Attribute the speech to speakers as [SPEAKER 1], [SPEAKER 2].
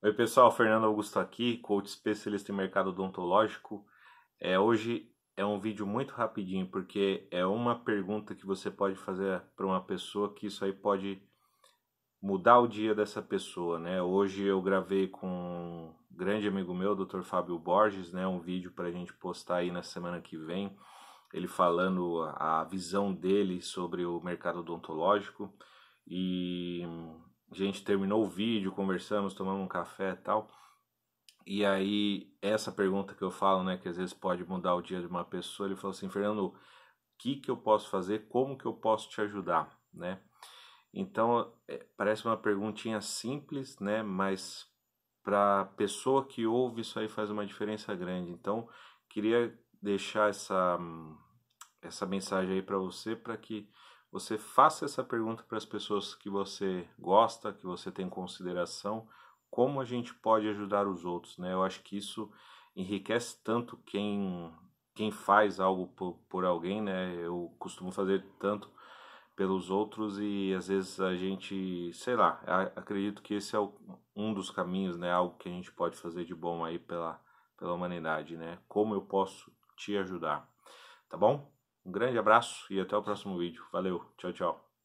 [SPEAKER 1] Oi pessoal, Fernando Augusto aqui, coach especialista em mercado odontológico. É, hoje é um vídeo muito rapidinho porque é uma pergunta que você pode fazer para uma pessoa que isso aí pode mudar o dia dessa pessoa, né? Hoje eu gravei com um grande amigo meu, Dr. Fábio Borges, né? Um vídeo para a gente postar aí na semana que vem, ele falando a visão dele sobre o mercado odontológico e a gente terminou o vídeo, conversamos, tomamos um café e tal. E aí, essa pergunta que eu falo, né, que às vezes pode mudar o dia de uma pessoa, ele falou assim: Fernando, o que, que eu posso fazer? Como que eu posso te ajudar? Né? Então, é, parece uma perguntinha simples, né, mas para a pessoa que ouve isso aí faz uma diferença grande. Então, queria deixar essa, essa mensagem aí para você, para que você faça essa pergunta para as pessoas que você gosta, que você tem consideração, como a gente pode ajudar os outros, né? Eu acho que isso enriquece tanto quem quem faz algo por, por alguém, né? Eu costumo fazer tanto pelos outros e às vezes a gente, sei lá, acredito que esse é o, um dos caminhos, né? Algo que a gente pode fazer de bom aí pela, pela humanidade, né? Como eu posso te ajudar, tá bom? Um grande abraço e até o próximo vídeo. Valeu, tchau, tchau.